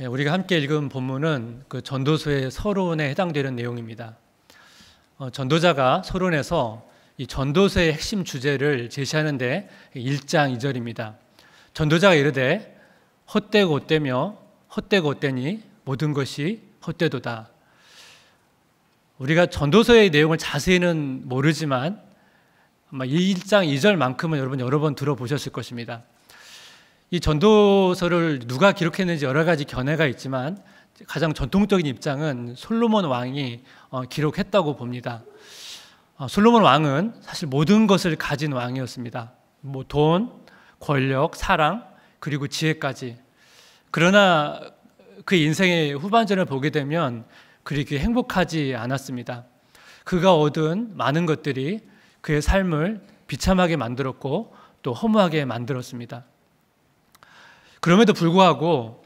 예, 우리가 함께 읽은 본문은 그 전도서의 서론에 해당되는 내용입니다. 어, 전도자가 서론에서 이 전도서의 핵심 주제를 제시하는데 1장 2절입니다. 전도자가 이르되 헛되고 헛되며 헛되고 헛되니 모든 것이 헛되도다. 우리가 전도서의 내용을 자세히는 모르지만 아마 1장 2절만큼은 여러분 여러 번 들어보셨을 것입니다. 이 전도서를 누가 기록했는지 여러 가지 견해가 있지만 가장 전통적인 입장은 솔로몬 왕이 어, 기록했다고 봅니다. 어, 솔로몬 왕은 사실 모든 것을 가진 왕이었습니다. 뭐 돈, 권력, 사랑, 그리고 지혜까지. 그러나 그 인생의 후반전을 보게 되면 그렇게 행복하지 않았습니다. 그가 얻은 많은 것들이 그의 삶을 비참하게 만들었고 또 허무하게 만들었습니다. 그럼에도 불구하고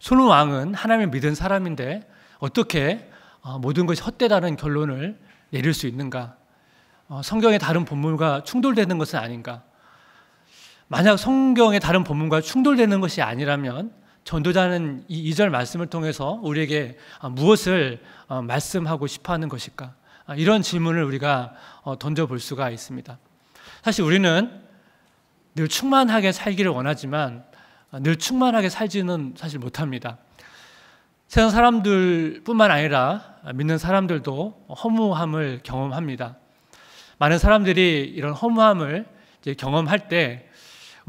솔로몬 왕은 하나님을 믿은 사람인데 어떻게 어, 모든 것이 헛되다는 결론을 내릴 수 있는가? 어, 성경의 다른 본문과 충돌되는 것은 아닌가? 만약 성경의 다른 본문과 충돌되는 것이 아니라면 전도자는 이절 말씀을 통해서 우리에게 어, 무엇을 말씀하고 싶어 하는 것일까? 아, 이런 질문을 우리가 던져볼 수가 있습니다. 사실 우리는 늘 충만하게 살기를 원하지만 아, 늘 충만하게 살지는 사실 못합니다. 세상 사람들뿐만 아니라 믿는 사람들도 허무함을 경험합니다. 많은 사람들이 이런 허무함을 경험할 때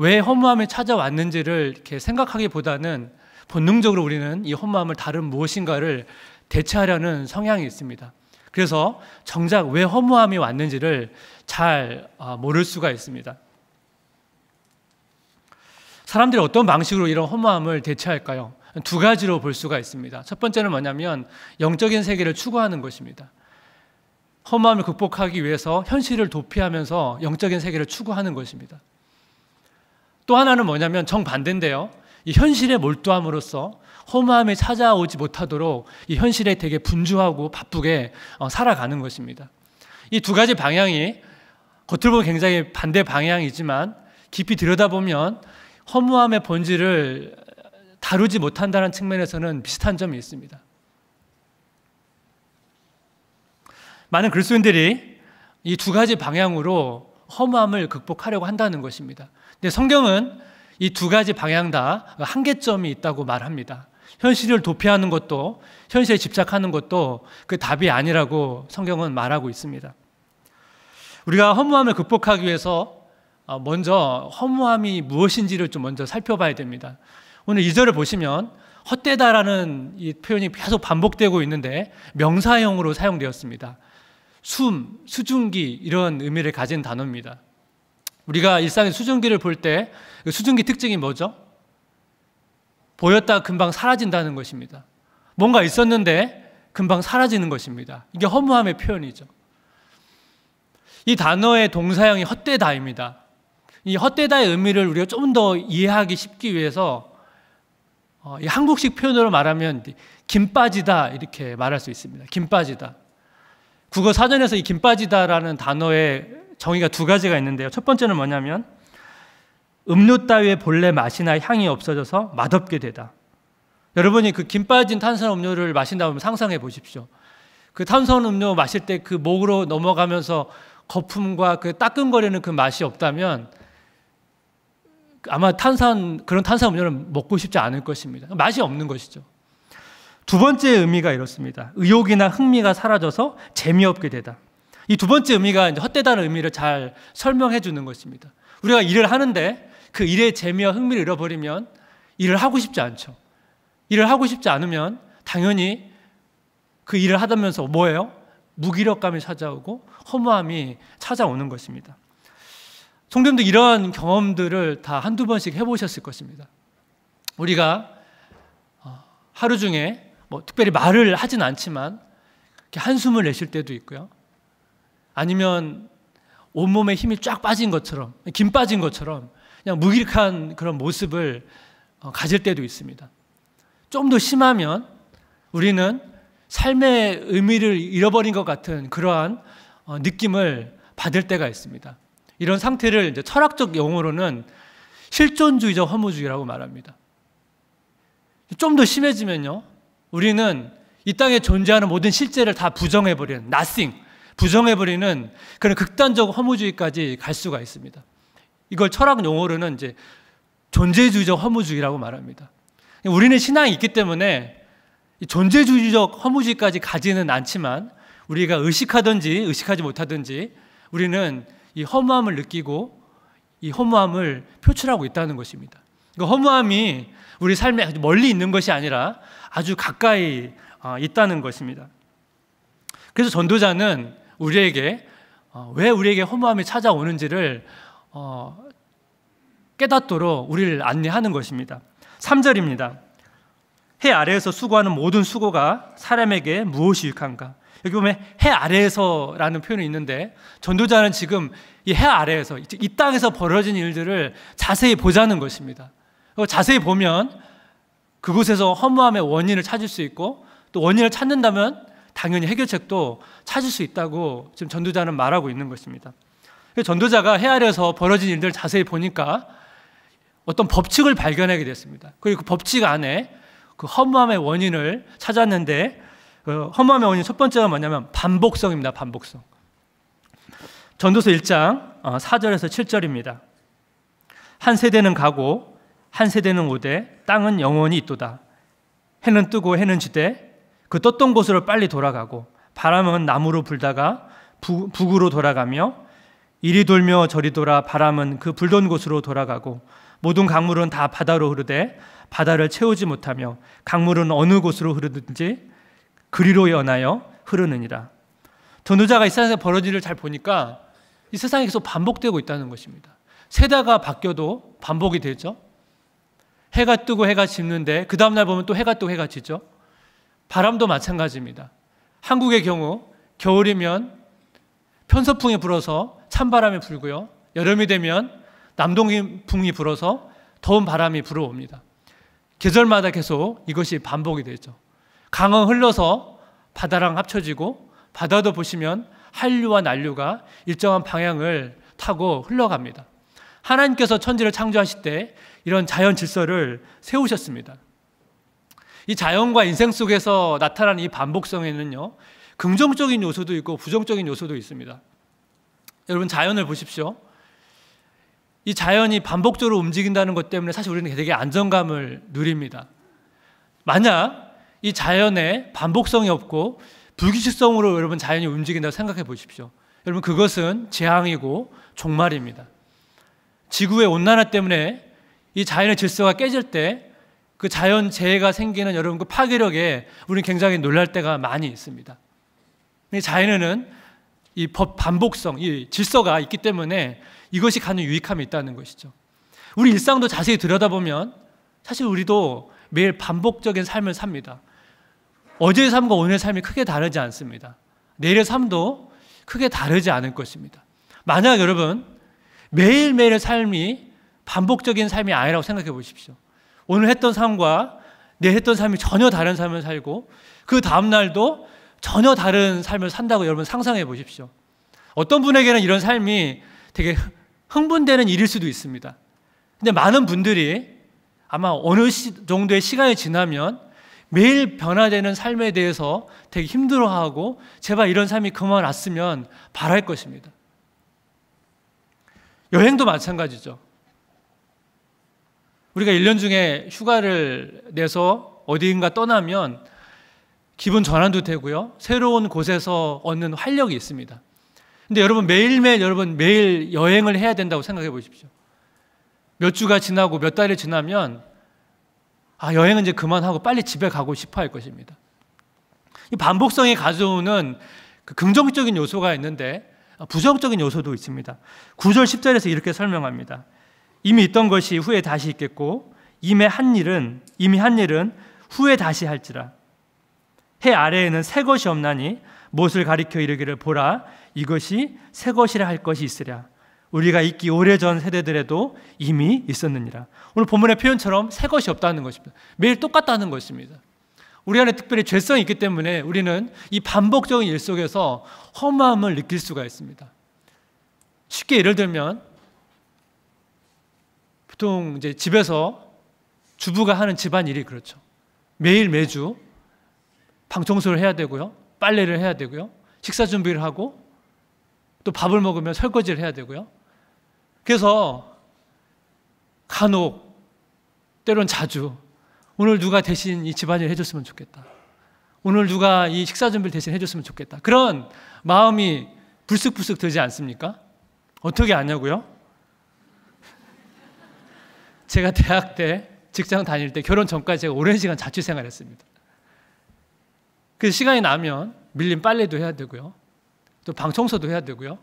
왜 허무함이 찾아왔는지를 이렇게 생각하기보다는 본능적으로 우리는 이 허무함을 다른 무엇인가를 대체하려는 성향이 있습니다. 그래서 정작 왜 허무함이 왔는지를 잘 아, 모를 수가 있습니다. 사람들이 어떤 방식으로 이런 허무함을 대체할까요? 두 가지로 볼 수가 있습니다. 첫 번째는 뭐냐면 영적인 세계를 추구하는 것입니다. 허무함을 극복하기 위해서 현실을 도피하면서 영적인 세계를 추구하는 것입니다. 또 하나는 뭐냐면 정반대인데요. 이 현실에 몰두함으로써 허무함이 찾아오지 못하도록 이 현실에 되게 분주하고 바쁘게 어, 살아가는 것입니다. 이 두 가지 방향이 겉으로 보면 굉장히 반대 방향이지만 깊이 들여다보면 허무함의 본질을 다루지 못한다는 측면에서는 비슷한 점이 있습니다. 많은 그리스도인들이 이 두 가지 방향으로 허무함을 극복하려고 한다는 것입니다. 근데 성경은 이 두 가지 방향 다 한계점이 있다고 말합니다. 현실을 도피하는 것도 현실에 집착하는 것도 그 답이 아니라고 성경은 말하고 있습니다. 우리가 허무함을 극복하기 위해서 어, 먼저 허무함이 무엇인지를 좀 먼저 살펴봐야 됩니다. 오늘 2절을 보시면 헛되다라는 이 표현이 계속 반복되고 있는데 명사형으로 사용되었습니다. 숨, 수증기 이런 의미를 가진 단어입니다. 우리가 일상의 수증기를 볼때 그 수증기 특징이 뭐죠? 보였다 금방 사라진다는 것입니다. 뭔가 있었는데 금방 사라지는 것입니다. 이게 허무함의 표현이죠. 이 단어의 동사형이 헛되다입니다. 이 헛되다의 의미를 우리가 좀 더 이해하기 쉽기 위해서 어, 이 한국식 표현으로 말하면 김 빠지다 이렇게 말할 수 있습니다. 김 빠지다. 국어 사전에서 이김 빠지다라는 단어의 정의가 두 가지가 있는데요. 첫 번째는 뭐냐면 음료 따위의 본래 맛이나 향이 없어져서 맛없게 되다. 여러분이 그김 빠진 탄산 음료를 마신다면 상상해 보십시오. 그 탄산 음료 마실 때 그 목으로 넘어가면서 거품과 그 따끔거리는 그 맛이 없다면 아마 탄산, 그런 탄산음료는 먹고 싶지 않을 것입니다. 맛이 없는 것이죠. 두 번째 의미가 이렇습니다. 의욕이나 흥미가 사라져서 재미없게 되다. 이 두 번째 의미가 이제 헛되다는 의미를 잘 설명해 주는 것입니다. 우리가 일을 하는데 그 일의 재미와 흥미를 잃어버리면 일을 하고 싶지 않죠. 일을 하고 싶지 않으면 당연히 그 일을 하다면서 뭐예요? 무기력감이 찾아오고 허무함이 찾아오는 것입니다. 성도님도 이러한 경험들을 다 한두 번씩 해보셨을 것입니다. 우리가 어, 하루 중에 뭐 특별히 말을 하진 않지만 한숨을 내쉴 때도 있고요. 아니면 온몸에 힘이 쫙 빠진 것처럼, 김 빠진 것처럼 그냥 무기력한 그런 모습을 어, 가질 때도 있습니다. 좀 더 심하면 우리는 삶의 의미를 잃어버린 것 같은 그러한 어, 느낌을 받을 때가 있습니다. 이런 상태를 이제 철학적 용어로는 실존주의자 허무주의라고 말합니다. 좀 더 심해지면요. 우리는 이 땅에 존재하는 모든 실제를 다 부정해버리는 nothing, 부정해버리는 그런 극단적 허무주의까지 갈 수가 있습니다. 이걸 철학 용어로는 이제 존재주의적 허무주의라고 말합니다. 우리는 신앙이 있기 때문에 존재주의적 허무주의까지 가지는 않지만 우리가 의식하든지 의식하지 못하든지 우리는 이 허무함을 느끼고 이 허무함을 표출하고 있다는 것입니다. 그 허무함이 우리 삶에 멀리 있는 것이 아니라 아주 가까이 어, 있다는 것입니다. 그래서 전도자는 우리에게 어, 왜 우리에게 허무함이 찾아오는지를 어, 깨닫도록 우리를 안내하는 것입니다. 3절입니다. 해 아래에서 수고하는 모든 수고가 사람에게 무엇이 유익한가? 여기 보면 해 아래에서라는 표현이 있는데 전도자는 지금 이 해 아래에서 이 땅에서 벌어진 일들을 자세히 보자는 것입니다. 자세히 보면 그곳에서 허무함의 원인을 찾을 수 있고 또 원인을 찾는다면 당연히 해결책도 찾을 수 있다고 지금 전도자는 말하고 있는 것입니다. 전도자가 해 아래에서 벌어진 일들을 자세히 보니까 어떤 법칙을 발견하게 됐습니다. 그리고 그 법칙 안에 그 허무함의 원인을 찾았는데 그 허무함의 원인 첫 번째가 뭐냐면 반복성입니다. 반복성. 전도서 1장 4절에서 어, 7절입니다. 한 세대는 가고 한 세대는 오되 땅은 영원히 있도다. 해는 뜨고 해는 지되 그 떴던 곳으로 빨리 돌아가고 바람은 나무로 불다가 부, 북으로 돌아가며 이리 돌며 저리 돌아 바람은 그 불던 곳으로 돌아가고 모든 강물은 다 바다로 흐르되 바다를 채우지 못하며 강물은 어느 곳으로 흐르든지 그리로 연하여 흐르느니라. 전도자가 이 세상에서 벌어진 일을 잘 보니까 이 세상이 계속 반복되고 있다는 것입니다. 세다가 바뀌어도 반복이 되죠. 해가 뜨고 해가 지는데 그 다음날 보면 또 해가 뜨고 해가 지죠. 바람도 마찬가지입니다. 한국의 경우 겨울이면 편서풍이 불어서 찬바람이 불고요. 여름이 되면 남동풍이 불어서 더운 바람이 불어옵니다. 계절마다 계속 이것이 반복이 되죠. 강은 흘러서 바다랑 합쳐지고 바다도 보시면 한류와 난류가 일정한 방향을 타고 흘러갑니다. 하나님께서 천지를 창조하실 때 이런 자연 질서를 세우셨습니다. 이 자연과 인생 속에서 나타나이 반복성에는요, 긍정적인 요소도 있고 부정적인 요소도 있습니다. 여러분, 자연을 보십시오. 이 자연이 반복적으로 움직인다는 것 때문에 사실 우리는 되게 안정감을 누립니다. 만약 이 자연에 반복성이 없고 불규칙성으로 여러분 자연이 움직인다고 생각해 보십시오. 여러분 그것은 재앙이고 종말입니다. 지구의 온난화 때문에 이 자연의 질서가 깨질 때 그 자연 재해가 생기는 여러분 그 파괴력에 우리는 굉장히 놀랄 때가 많이 있습니다. 자연에는 이 법 반복성, 이 질서가 있기 때문에 이것이 갖는 유익함이 있다는 것이죠. 우리 일상도 자세히 들여다보면 사실 우리도 매일 반복적인 삶을 삽니다. 어제의 삶과 오늘의 삶이 크게 다르지 않습니다. 내일의 삶도 크게 다르지 않을 것입니다. 만약 여러분 매일매일의 삶이 반복적인 삶이 아니라고 생각해 보십시오. 오늘 했던 삶과 내 했던 삶이 전혀 다른 삶을 살고 그 다음 날도 전혀 다른 삶을 산다고 여러분 상상해 보십시오. 어떤 분에게는 이런 삶이 되게 흥분되는 일일 수도 있습니다. 근데 많은 분들이 아마 어느 정도의 시간이 지나면 매일 변화되는 삶에 대해서 되게 힘들어하고 제발 이런 삶이 그만 왔으면 바랄 것입니다. 여행도 마찬가지죠. 우리가 1년 중에 휴가를 내서 어디인가 떠나면 기분 전환도 되고요. 새로운 곳에서 얻는 활력이 있습니다. 근데 여러분 매일매일 여러분 매일 여행을 해야 된다고 생각해 보십시오. 몇 주가 지나고 몇 달이 지나면 아, 여행은 이제 그만하고 빨리 집에 가고 싶어 할 것입니다. 이 반복성이 가져오는 그 긍정적인 요소가 있는데 어, 부정적인 요소도 있습니다. 9절 10절에서 이렇게 설명합니다. 이미 있던 것이 후에 다시 있겠고 이미 한 일은 이미 한 일은 후에 다시 할지라 해 아래에는 새 것이 없나니 못을 가리켜 이르기를 보라 이것이 새 것이라 할 것이 있으랴 우리가 있기 오래전 세대들에도 이미 있었느니라. 오늘 본문의 표현처럼 새 것이 없다는 것입니다. 매일 똑같다는 것입니다. 우리 안에 특별히 죄성이 있기 때문에 우리는 이 반복적인 일 속에서 허무함을 느낄 수가 있습니다. 쉽게 예를 들면 보통 이제 집에서 주부가 하는 집안 일이 그렇죠. 매일 매주 방 청소를 해야 되고요. 빨래를 해야 되고요. 식사 준비를 하고 또 밥을 먹으면 설거지를 해야 되고요. 그래서 간혹 때론 자주 오늘 누가 대신 이 집안일 해줬으면 좋겠다. 오늘 누가 이 식사 준비를 대신 해줬으면 좋겠다. 그런 마음이 불쑥불쑥 들지 않습니까? 어떻게 아냐고요? 제가 대학 때 직장 다닐 때 결혼 전까지 제가 오랜 시간 자취 생활했습니다. 그 시간이 나면 밀린 빨래도 해야 되고요. 또 방 청소도 해야 되고요.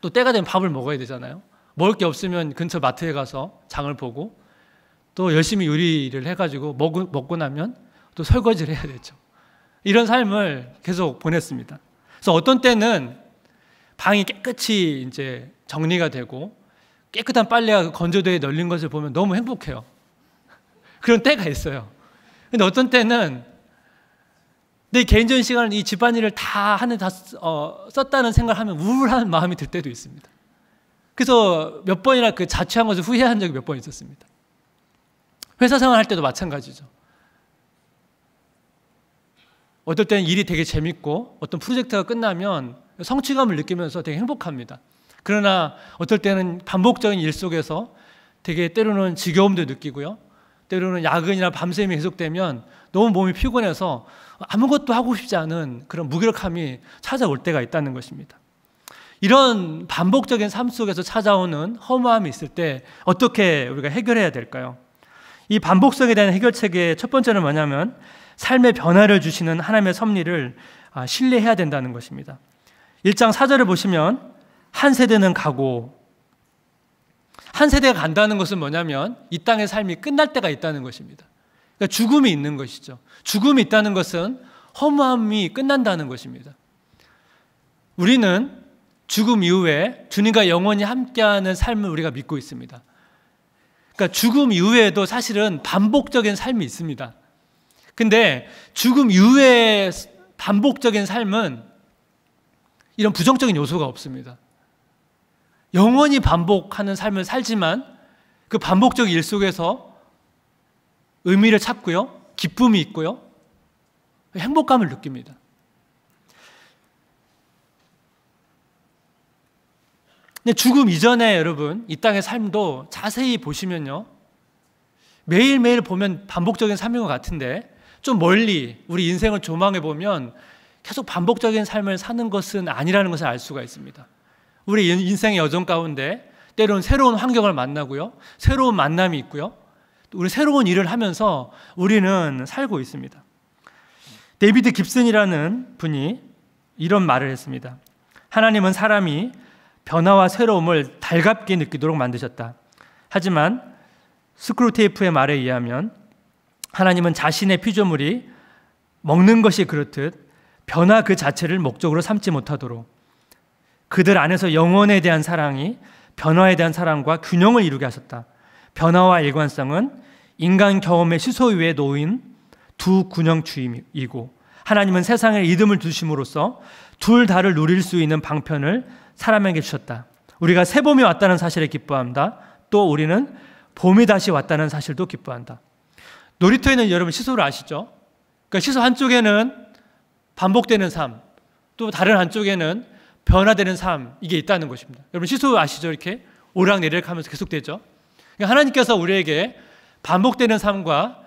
또 때가 되면 밥을 먹어야 되잖아요. 먹을 게 없으면 근처 마트에 가서 장을 보고 또 열심히 요리를 해가지고 먹고, 먹고 나면 또 설거지를 해야 되죠. 이런 삶을 계속 보냈습니다. 그래서 어떤 때는 방이 깨끗이 이제 정리가 되고 깨끗한 빨래가 건조대에 널린 것을 보면 너무 행복해요. 그런 때가 있어요. 근데 어떤 때는 내 개인적인 시간을 이 집안일을 다 하는 다 어, 썼다는 생각을 하면 우울한 마음이 들 때도 있습니다. 그래서 몇 번이나 그 자취한 것을 후회한 적이 몇 번 있었습니다. 회사 생활할 때도 마찬가지죠. 어떨 때는 일이 되게 재밌고 어떤 프로젝트가 끝나면 성취감을 느끼면서 되게 행복합니다. 그러나 어떨 때는 반복적인 일 속에서 되게 때로는 지겨움도 느끼고요. 때로는 야근이나 밤샘이 계속되면 너무 몸이 피곤해서 아무것도 하고 싶지 않은 그런 무기력함이 찾아올 때가 있다는 것입니다. 이런 반복적인 삶 속에서 찾아오는 허무함이 있을 때 어떻게 우리가 해결해야 될까요? 이 반복성에 대한 해결책의 첫 번째는 뭐냐면 삶의 변화를 주시는 하나님의 섭리를 아, 신뢰해야 된다는 것입니다. 1장 4절을 보시면 한 세대는 가고 한 세대가 간다는 것은 뭐냐면 이 땅의 삶이 끝날 때가 있다는 것입니다. 그러니까 죽음이 있는 것이죠. 죽음이 있다는 것은 허무함이 끝난다는 것입니다. 우리는 죽음 이후에 주님과 영원히 함께하는 삶을 우리가 믿고 있습니다. 그러니까 죽음 이후에도 사실은 반복적인 삶이 있습니다. 근데 죽음 이후의 반복적인 삶은 이런 부정적인 요소가 없습니다. 영원히 반복하는 삶을 살지만 그 반복적 일 속에서 의미를 찾고요. 기쁨이 있고요. 행복감을 느낍니다. 죽음 이전에 여러분, 이 땅의 삶도 자세히 보시면요. 매일매일 보면 반복적인 삶인 것 같은데 좀 멀리 우리 인생을 조망해 보면 계속 반복적인 삶을 사는 것은 아니라는 것을 알 수가 있습니다. 우리 인생의 여정 가운데 때로는 새로운 환경을 만나고요. 새로운 만남이 있고요. 우리 새로운 일을 하면서 우리는 살고 있습니다. 데이비드 깁슨이라는 분이 이런 말을 했습니다. 하나님은 사람이 변화와 새로움을 달갑게 느끼도록 만드셨다. 하지만 스크루테이프의 말에 의하면 하나님은 자신의 피조물이 먹는 것이 그렇듯 변화 그 자체를 목적으로 삼지 못하도록 그들 안에서 영혼에 대한 사랑이 변화에 대한 사랑과 균형을 이루게 하셨다. 변화와 일관성은 인간 경험의 시소 위에 놓인 두 군영주임이고 하나님은 세상에 이름을 두심으로써 둘 다를 누릴 수 있는 방편을 사람에게 주셨다. 우리가 새 봄이 왔다는 사실에 기뻐한다. 또 우리는 봄이 다시 왔다는 사실도 기뻐한다. 놀이터에는 여러분 시소를 아시죠? 그러니까 시소 한쪽에는 반복되는 삶, 또 다른 한쪽에는 변화되는 삶 이게 있다는 것입니다. 여러분 시수 아시죠? 이렇게 오락내리락 하면서 계속되죠. 그러니까 하나님께서 우리에게 반복되는 삶과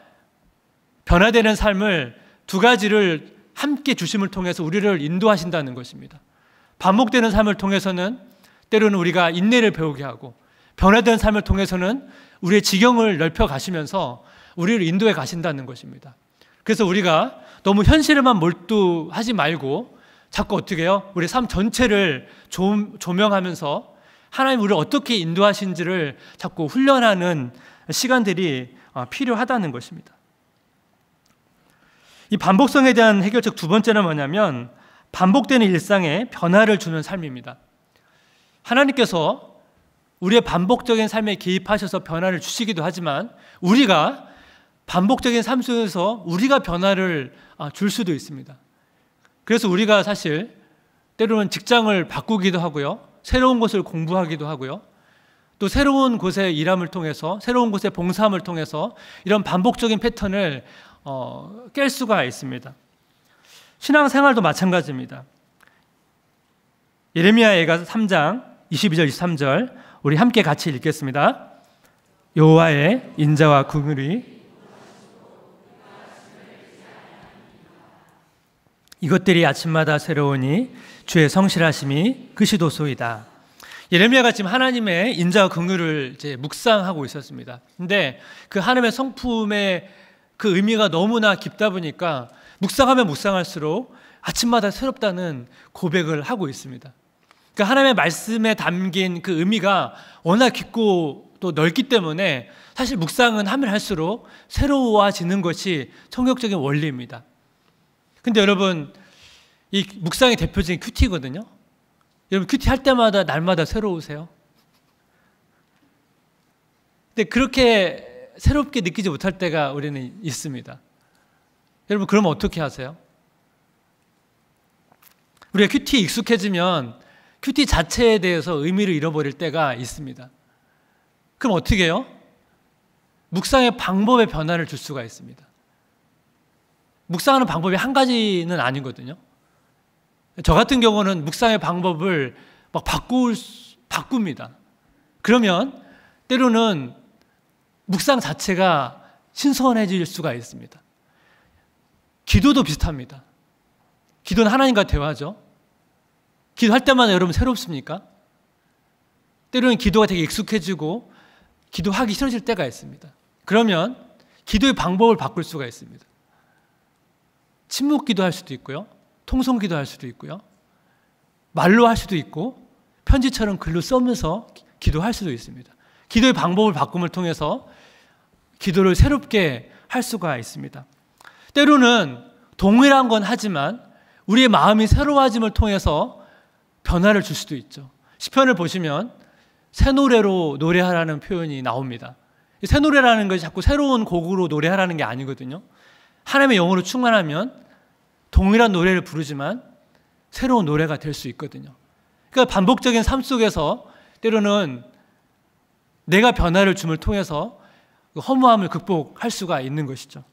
변화되는 삶을 두 가지를 함께 주심을 통해서 우리를 인도하신다는 것입니다. 반복되는 삶을 통해서는 때로는 우리가 인내를 배우게 하고 변화된 삶을 통해서는 우리의 지경을 넓혀 가시면서 우리를 인도해 가신다는 것입니다. 그래서 우리가 너무 현실에만 몰두하지 말고 자꾸 어떻게 해요? 우리 삶 전체를 조, 조명하면서 하나님 우리를 어떻게 인도하신지를 자꾸 훈련하는 시간들이 어, 필요하다는 것입니다. 이 반복성에 대한 해결책 두 번째는 뭐냐면 반복되는 일상에 변화를 주는 삶입니다. 하나님께서 우리의 반복적인 삶에 개입하셔서 변화를 주시기도 하지만 우리가 반복적인 삶 속에서 우리가 변화를 어, 줄 수도 있습니다. 그래서 우리가 사실 때로는 직장을 바꾸기도 하고요. 새로운 곳을 공부하기도 하고요. 또 새로운 곳에 일함을 통해서 새로운 곳에 봉사함을 통해서 이런 반복적인 패턴을 어, 깰 수가 있습니다. 신앙생활도 마찬가지입니다. 예레미야 예가 3장 22절 23절 우리 함께 같이 읽겠습니다. 여호와의 인자와 긍휼이 이것들이 아침마다 새로우니 주의 성실하심이 그시도소이다. 예레미야가 지금 하나님의 인자와 긍휼을 이제 묵상하고 있었습니다. 근데 그 하나님의 성품의 그 의미가 너무나 깊다 보니까 묵상하면 묵상할수록 아침마다 새롭다는 고백을 하고 있습니다. 그 하나님의 말씀에 담긴 그 의미가 워낙 깊고 또 넓기 때문에 사실 묵상은 하면 할수록 새로워지는 것이 성격적인 원리입니다. 근데 여러분 이 묵상의 대표적인 큐티거든요. 여러분 큐티 할 때마다 날마다 새로우세요. 근데 그렇게 새롭게 느끼지 못할 때가 우리는 있습니다. 여러분 그러면 어떻게 하세요? 우리가 큐티 익숙해지면 큐티 자체에 대해서 의미를 잃어버릴 때가 있습니다. 그럼 어떻게 해요? 묵상의 방법에 변화를 줄 수가 있습니다. 묵상하는 방법이 한 가지는 아니거든요. 저 같은 경우는 묵상의 방법을 막 바꿀, 바꿉니다. 그러면 때로는 묵상 자체가 신선해질 수가 있습니다. 기도도 비슷합니다. 기도는 하나님과 대화하죠. 기도할 때마다 여러분 새롭습니까? 때로는 기도가 되게 익숙해지고 기도하기 싫어질 때가 있습니다. 그러면 기도의 방법을 바꿀 수가 있습니다. 침묵 기도할 수도 있고요. 통성 기도할 수도 있고요. 말로 할 수도 있고 편지처럼 글로 써면서 기도할 수도 있습니다. 기도의 방법을 바꿈을 통해서 기도를 새롭게 할 수가 있습니다. 때로는 동일한 건 하지만 우리의 마음이 새로워짐을 통해서 변화를 줄 수도 있죠. 시편을 보시면 새 노래로 노래하라는 표현이 나옵니다. 새 노래라는 것이 자꾸 새로운 곡으로 노래하라는 게 아니거든요. 하나님의 영으로 충만하면 동일한 노래를 부르지만 새로운 노래가 될 수 있거든요. 그러니까 반복적인 삶 속에서 때로는 내가 변화를 줌을 통해서 그 허무함을 극복할 수가 있는 것이죠.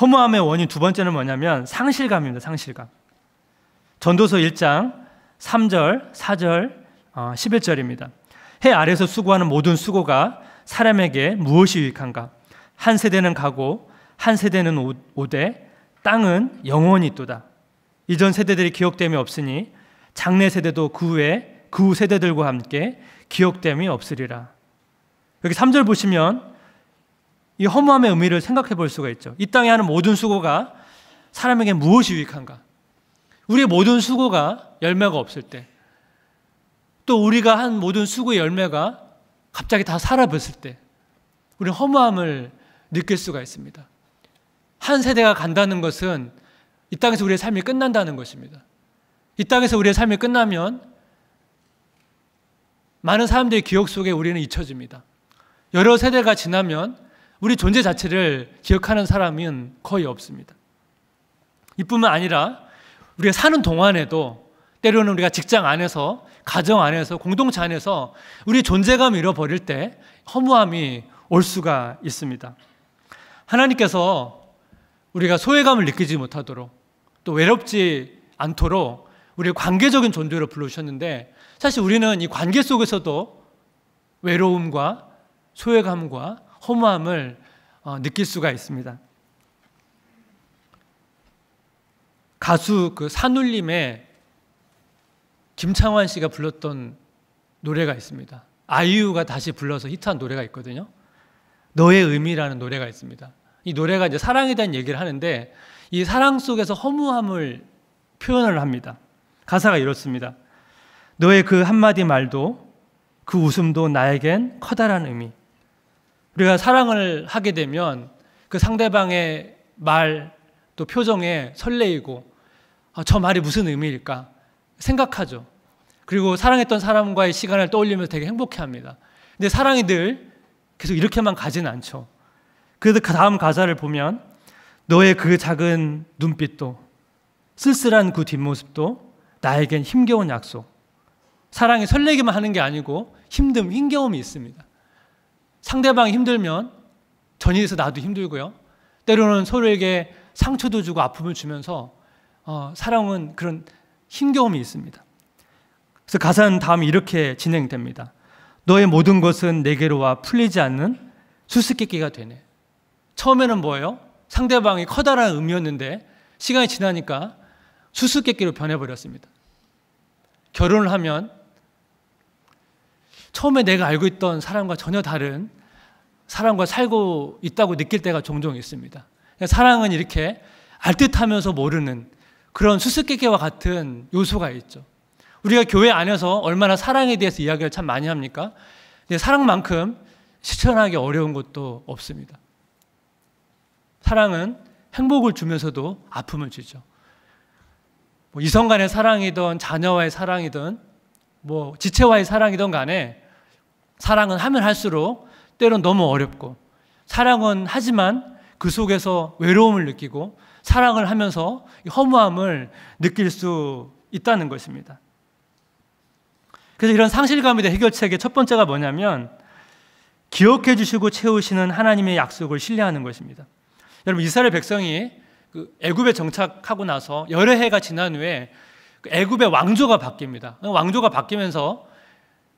허무함의 원인 두 번째는 뭐냐면 상실감입니다. 상실감. 전도서 1장 3절, 4절, 11절입니다. 어, 해 아래에서 수고하는 모든 수고가 사람에게 무엇이 유익한가? 한 세대는 가고 한 세대는 오되 땅은 영원히 있도다. 이전 세대들이 기억됨이 없으니 장래 세대도 그 후에 그 후 세대들과 함께 기억됨이 없으리라. 여기 3절 보시면 이 허무함의 의미를 생각해 볼 수가 있죠. 이 땅에 하는 모든 수고가 사람에게 무엇이 유익한가? 우리의 모든 수고가 열매가 없을 때, 또 우리가 한 모든 수고의 열매가 갑자기 다살아봤을때 우리 허무함을 느낄 수가 있습니다. 한 세대가 간다는 것은 이 땅에서 우리의 삶이 끝난다는 것입니다. 이 땅에서 우리의 삶이 끝나면 많은 사람들의 기억 속에 우리는 잊혀집니다. 여러 세대가 지나면 우리 존재 자체를 기억하는 사람은 거의 없습니다. 이뿐만 아니라 우리가 사는 동안에도 때로는 우리가 직장 안에서 가정 안에서 공동체 안에서 우리 존재감 잃어버릴 때 허무함이 올 수가 있습니다. 하나님께서 우리가 소외감을 느끼지 못하도록 또 외롭지 않도록 우리 관계적인 존재로 불러주셨는데 사실 우리는 이 관계 속에서도 외로움과 소외감과 허무함을 어, 느낄 수가 있습니다. 가수 그 산울림의 김창완 씨가 불렀던 노래가 있습니다. 아이유가 다시 불러서 히트한 노래가 있거든요. 너의 의미라는 노래가 있습니다. 이 노래가 이제 사랑에 대한 얘기를 하는데 이 사랑 속에서 허무함을 표현을 합니다. 가사가 이렇습니다. 너의 그 한마디 말도 그 웃음도 나에겐 커다란 의미. 우리가 사랑을 하게 되면 그 상대방의 말 또 표정에 설레이고 아, 저 말이 무슨 의미일까 생각하죠. 그리고 사랑했던 사람과의 시간을 떠올리면서 되게 행복해 합니다. 근데 사랑이 늘 계속 이렇게만 가지 않죠. 그래도 그 다음 가사를 보면 너의 그 작은 눈빛도 쓸쓸한 그 뒷모습도 나에겐 힘겨운 약속. 사랑이 설레기만 하는 게 아니고 힘듦, 힘겨움이 있습니다. 상대방이 힘들면 전인에서 나도 힘들고요. 때로는 서로에게 상처도 주고 아픔을 주면서 어, 사랑은 그런 힘겨움이 있습니다. 그래서 가사는 다음 이렇게 진행됩니다. 너의 모든 것은 내게로 와 풀리지 않는 수수께끼가 되네. 처음에는 뭐예요? 상대방이 커다란 의미였는데 시간이 지나니까 수수께끼로 변해버렸습니다. 결혼을 하면 처음에 내가 알고 있던 사람과 전혀 다른 사람과 살고 있다고 느낄 때가 종종 있습니다. 사랑은 이렇게 알듯하면서 모르는 그런 수수께끼와 같은 요소가 있죠. 우리가 교회 안에서 얼마나 사랑에 대해서 이야기를 참 많이 합니까? 근데 사랑만큼 실천하기 어려운 것도 없습니다. 사랑은 행복을 주면서도 아픔을 주죠. 뭐 이성 간의 사랑이든 자녀와의 사랑이든 뭐 지체와의 사랑이든 간에 사랑은 하면 할수록 때론 너무 어렵고 사랑은 하지만 그 속에서 외로움을 느끼고 사랑을 하면서 허무함을 느낄 수 있다는 것입니다. 그래서 이런 상실감에 대한 해결책의 첫 번째가 뭐냐면 기억해 주시고 채우시는 하나님의 약속을 신뢰하는 것입니다. 여러분 이스라엘 백성이 그 애굽에 정착하고 나서 열흘 해가 지난 후에 그 애굽의 왕조가 바뀝니다. 그 왕조가 바뀌면서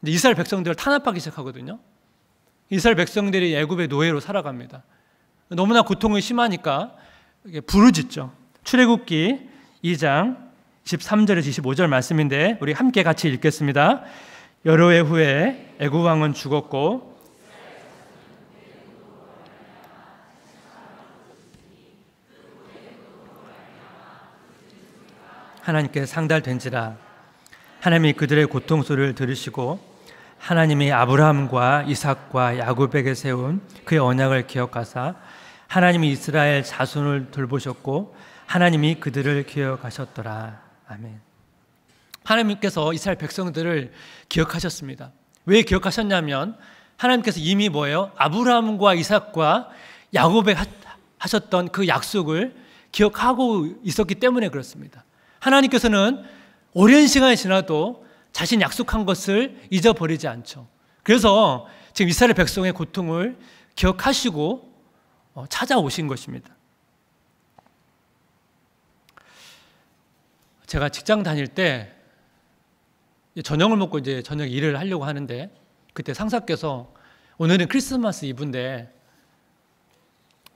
이스라엘 백성들을 탄압하기 시작하거든요. 이스라엘 백성들이 애굽의 노예로 살아갑니다. 너무나 고통이 심하니까 부르짖죠. 출애굽기 2장 13절에서 25절 말씀인데 우리 함께 같이 읽겠습니다. 여러 해 후에 애굽왕은 죽었고 하나님께 상달된지라 하나님이 그들의 고통 소리를 들으시고 하나님이 아브라함과 이삭과 야곱에게 세운 그의 언약을 기억하사 하나님이 이스라엘 자손을 돌보셨고 하나님이 그들을 기억하셨더라 아멘. 하나님께서 이스라엘 백성들을 기억하셨습니다. 왜 기억하셨냐면 하나님께서 이미 뭐예요? 아브라함과 이삭과 야곱에 하셨던 그 약속을 기억하고 있었기 때문에 그렇습니다. 하나님께서는 오랜 시간이 지나도 자신 약속한 것을 잊어버리지 않죠. 그래서 지금 이스라엘 백성의 고통을 기억하시고 어, 찾아오신 것입니다. 제가 직장 다닐 때 저녁을 먹고 이제 저녁 일을 하려고 하는데 그때 상사께서 오늘은 크리스마스 이브인데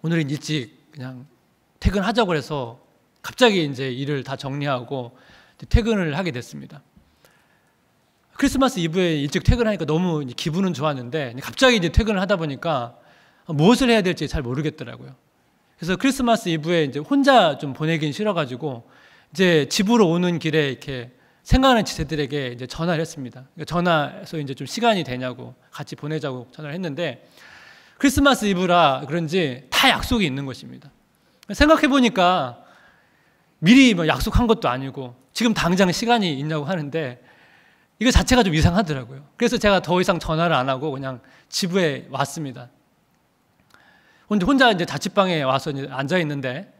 오늘은 일찍 그냥 퇴근하자고 해서 갑자기 이제 일을 다 정리하고 퇴근을 하게 됐습니다. 크리스마스 이브에 일찍 퇴근하니까 너무 기분은 좋았는데 갑자기 이제 퇴근을 하다 보니까 무엇을 해야 될지 잘 모르겠더라고요. 그래서 크리스마스 이브에 이제 혼자 좀 보내긴 싫어가지고 이제 집으로 오는 길에 이렇게 생각하는 지 제들에게 이제 전화를 했습니다. 그러니까 전화해서 이제 좀 시간이 되냐고 같이 보내자고 전화를 했는데 크리스마스 이브라 그런지 다 약속이 있는 것입니다. 생각해 보니까 미리 뭐 약속한 것도 아니고 지금 당장 시간이 있냐고 하는데 이거 자체가 좀 이상하더라고요. 그래서 제가 더 이상 전화를 안 하고 그냥 집에 왔습니다. 혼자 이제 자취방에 와서 이제 앉아 있는데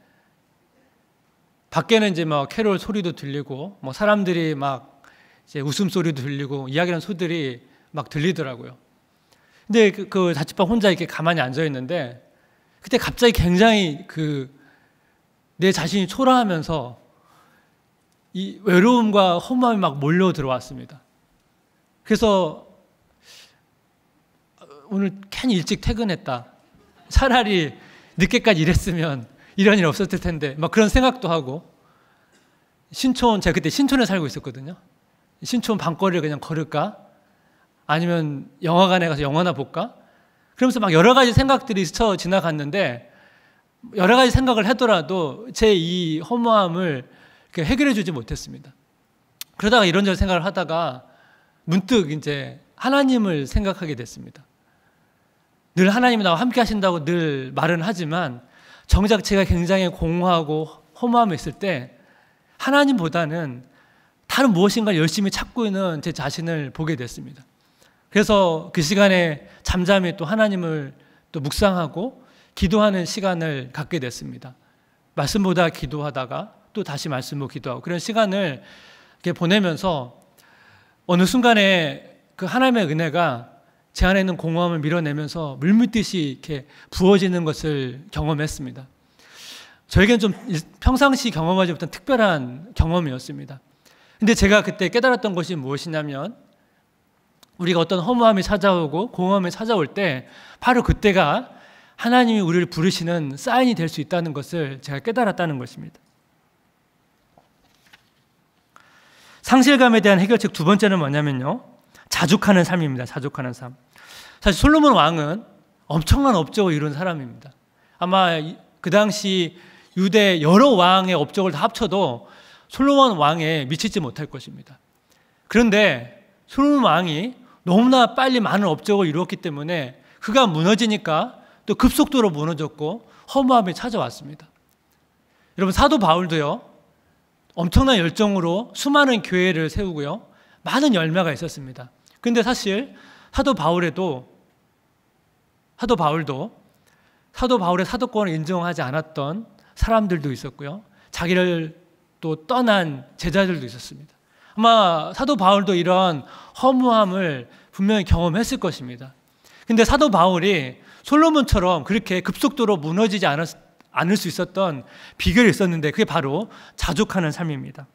밖에는 이제 막 뭐 캐롤 소리도 들리고 뭐 사람들이 막 이제 웃음 소리도 들리고 이야기하는 소들이 막 들리더라고요. 근데 그, 그 자취방 혼자 이렇게 가만히 앉아 있는데 그때 갑자기 굉장히 그 내 자신이 초라하면서 이 외로움과 허무함이 막 몰려 들어왔습니다. 그래서 오늘 괜히 일찍 퇴근했다. 차라리 늦게까지 일했으면 이런 일 없었을 텐데 막 그런 생각도 하고 신촌 제가 그때 신촌에 살고 있었거든요. 신촌 밤거리를 그냥 걸을까? 아니면 영화관에 가서 영화나 볼까? 그러면서 막 여러 가지 생각들이 스쳐 지나갔는데 여러 가지 생각을 하더라도 제 이 허무함을 그 해결해 주지 못했습니다. 그러다가 이런저런 생각을 하다가 문득 이제 하나님을 생각하게 됐습니다. 늘 하나님이 나와 함께 하신다고 늘 말은 하지만 정작 제가 굉장히 공허하고 허무함이 있을 때 하나님보다는 다른 무엇인가 열심히 찾고 있는 제 자신을 보게 됐습니다. 그래서 그 시간에 잠잠히 또 하나님을 또 묵상하고 기도하는 시간을 갖게 됐습니다. 말씀보다 기도하다가 또 다시 말씀으로 기도하고 그런 시간을 이렇게 보내면서 어느 순간에 그 하나님의 은혜가 제 안에 있는 공허함을 밀어내면서 물밀듯이 이렇게 부어지는 것을 경험했습니다. 저에게좀 평상시 경험하지 못한 특별한 경험이었습니다. 근데 제가 그때 깨달았던 것이 무엇이냐면 우리가 어떤 허무함이 찾아오고 공허함이 찾아올 때 바로 그때가 하나님이 우리를 부르시는 사인이 될 수 있다는 것을 제가 깨달았다는 것입니다. 상실감에 대한 해결책 두 번째는 뭐냐면요. 자족하는 삶입니다. 자족하는 삶. 사실 솔로몬 왕은 엄청난 업적을 이룬 사람입니다. 아마 그 당시 유대 여러 왕의 업적을 다 합쳐도 솔로몬 왕에 미치지 못할 것입니다. 그런데 솔로몬 왕이 너무나 빨리 많은 업적을 이루었기 때문에 그가 무너지니까 또 급속도로 무너졌고 허무함이 찾아왔습니다. 여러분 사도 바울도요 엄청난 열정으로 수많은 교회를 세우고요 많은 열매가 있었습니다. 근데 사실 사도 바울에도 사도 바울도 사도 바울의 사도권을 인정하지 않았던 사람들도 있었고요. 자기를 또 떠난 제자들도 있었습니다. 아마 사도 바울도 이런 허무함을 분명히 경험했을 것입니다. 근데 사도 바울이 솔로몬처럼 그렇게 급속도로 무너지지 않았, 않을 수 있었던 비결이 있었는데 그게 바로 자족하는 삶입니다.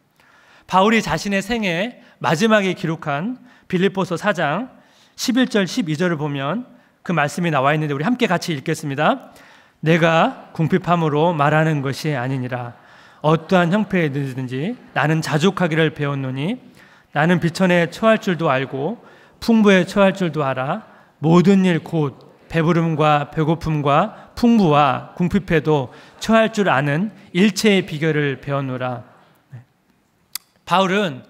바울이 자신의 생애 마지막에 기록한 빌립보서 4장 11절 12절을 보면 그 말씀이 나와 있는데 우리 함께 같이 읽겠습니다. 내가 궁핍함으로 말하는 것이 아니니라 어떠한 형편이든지 나는 자족하기를 배웠노니 나는 비천에 처할 줄도 알고 풍부에 처할 줄도 알아 모든 일 곧 배부름과 배고픔과 풍부와 궁핍에도 처할 줄 아는 일체의 비결을 배웠노라 네. 바울은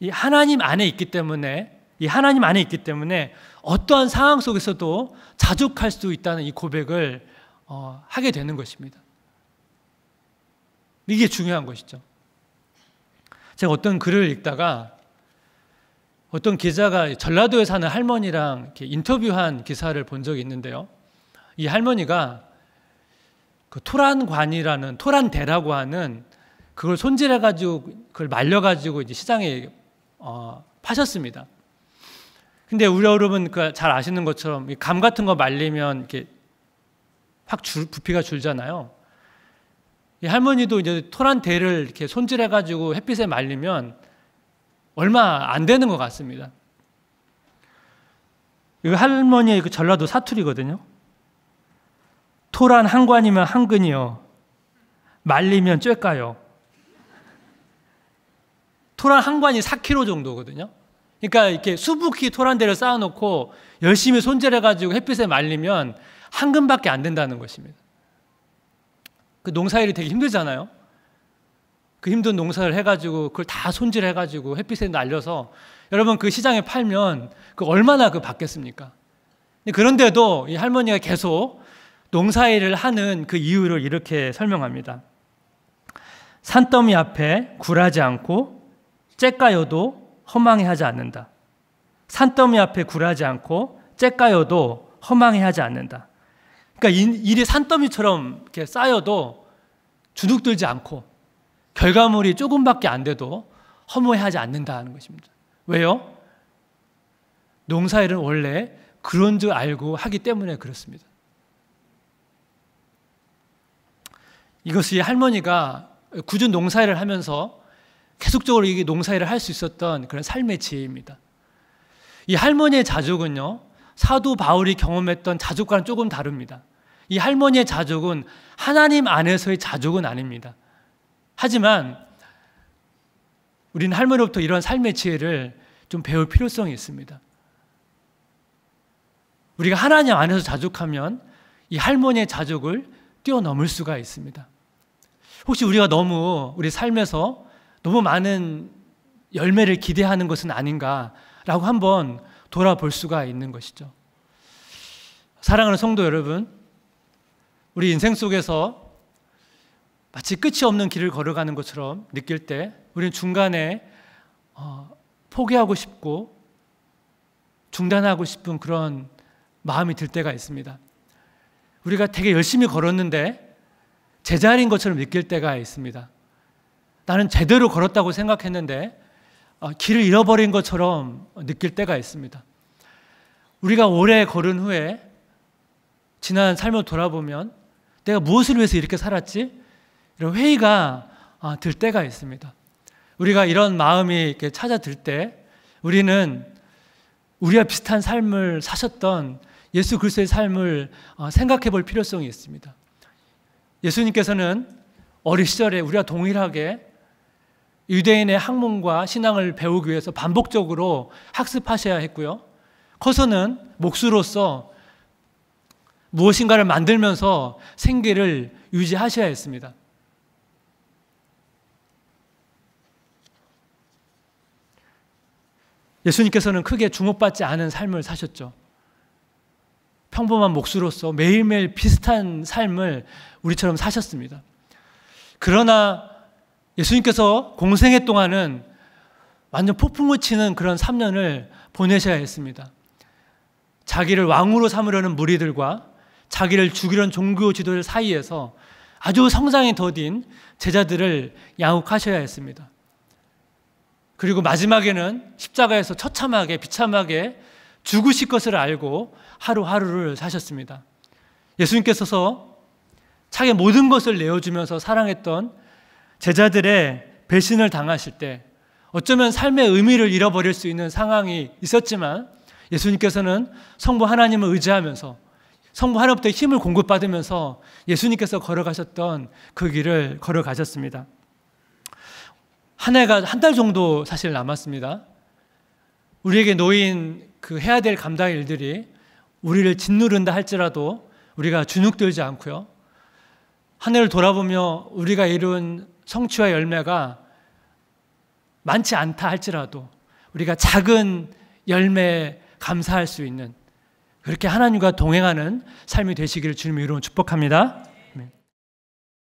이 하나님 안에 있기 때문에 이 하나님 안에 있기 때문에 어떠한 상황 속에서도 자족할 수 있다는 이 고백을 어, 하게 되는 것입니다. 이게 중요한 것이죠. 제가 어떤 글을 읽다가 어떤 기자가 전라도에 사는 할머니랑 인터뷰한 기사를 본 적이 있는데요. 이 할머니가 그 토란관이라는 토란대라고 하는 그걸 손질해가지고 그걸 말려가지고 이제 시장에 어, 파셨습니다. 근데 우려 여러분 그 잘 아시는 것처럼 감 같은 거 말리면 이렇게 확 줄, 부피가 줄잖아요. 이 할머니도 이제 토란 대를 이렇게 손질해 가지고 햇빛에 말리면 얼마 안 되는 것 같습니다. 이 할머니의 그 전라도 사투리거든요. 토란 한 관이면 한 근이요. 말리면 쬐까요. 토란 한 관이 4kg 정도거든요. 그러니까 이렇게 수북히 토란대를 쌓아놓고 열심히 손질해가지고 햇빛에 말리면 한 근밖에 안 된다는 것입니다. 그 농사일이 되게 힘들잖아요. 그 힘든 농사를 해가지고 그걸 다 손질해가지고 햇빛에 날려서 여러분 그 시장에 팔면 그 얼마나 그 받겠습니까? 그런데도 이 할머니가 계속 농사일을 하는 그 이유를 이렇게 설명합니다. 산더미 앞에 굴하지 않고 째까여도 허망해하지 않는다. 산더미 앞에 굴하지 않고 째까여도 허망해하지 않는다. 그러니까 일이 산더미처럼 이렇게 쌓여도 주눅들지 않고 결과물이 조금밖에 안 돼도 허무해하지 않는다는 것입니다. 왜요? 농사일은 원래 그런 줄 알고 하기 때문에 그렇습니다. 이것이 할머니가 굳은 농사일을 하면서 계속적으로 이게 농사일을 할 수 있었던 그런 삶의 지혜입니다. 이 할머니의 자족은요, 사도 바울이 경험했던 자족과는 조금 다릅니다. 이 할머니의 자족은 하나님 안에서의 자족은 아닙니다. 하지만 우리는 할머니로부터 이런 삶의 지혜를 좀 배울 필요성이 있습니다. 우리가 하나님 안에서 자족하면 이 할머니의 자족을 뛰어넘을 수가 있습니다. 혹시 우리가 너무 우리 삶에서 너무 많은 열매를 기대하는 것은 아닌가라고 한번 돌아볼 수가 있는 것이죠. 사랑하는 성도 여러분, 우리 인생 속에서 마치 끝이 없는 길을 걸어가는 것처럼 느낄 때 우리는 중간에 어, 포기하고 싶고 중단하고 싶은 그런 마음이 들 때가 있습니다. 우리가 되게 열심히 걸었는데 제자리인 것처럼 느낄 때가 있습니다. 나는 제대로 걸었다고 생각했는데 어, 길을 잃어버린 것처럼 느낄 때가 있습니다. 우리가 오래 걸은 후에 지난 삶을 돌아보면 내가 무엇을 위해서 이렇게 살았지? 이런 회의가 아, 들 때가 있습니다. 우리가 이런 마음이 이렇게 찾아들 때 우리는 우리와 비슷한 삶을 사셨던 예수 그리스의 삶을 어, 생각해 볼 필요성이 있습니다. 예수님께서는 어린 시절에 우리와 동일하게 유대인의 학문과 신앙을 배우기 위해서 반복적으로 학습하셔야 했고요. 커서는 목수로서 무엇인가를 만들면서 생계를 유지하셔야 했습니다. 예수님께서는 크게 주목받지 않은 삶을 사셨죠. 평범한 목수로서 매일매일 비슷한 삶을 우리처럼 사셨습니다. 그러나 예수님께서 공생의 동안은 완전 폭풍을 치는 그런 3년을 보내셔야 했습니다. 자기를 왕으로 삼으려는 무리들과 자기를 죽이려는 종교 지도들 사이에서 아주 성장이 더딘 제자들을 양육하셔야 했습니다. 그리고 마지막에는 십자가에서 처참하게 비참하게 죽으실 것을 알고 하루하루를 사셨습니다. 예수님께서 서 자기 모든 것을 내어주면서 사랑했던 제자들의 배신을 당하실 때 어쩌면 삶의 의미를 잃어버릴 수 있는 상황이 있었지만 예수님께서는 성부 하나님을 의지하면서 성부 하나님부터 힘을 공급받으면서 예수님께서 걸어가셨던 그 길을 걸어가셨습니다. 한 해가 한 달 정도 사실 남았습니다. 우리에게 놓인 그 해야 될 감당 일들이 우리를 짓누른다 할지라도 우리가 주눅들지 않고요. 한 해를 돌아보며 우리가 이룬 성취와 열매가 많지 않다 할지라도 우리가 작은 열매에 감사할 수 있는 그렇게 하나님과 동행하는 삶이 되시기를 주님의 이름으로 축복합니다.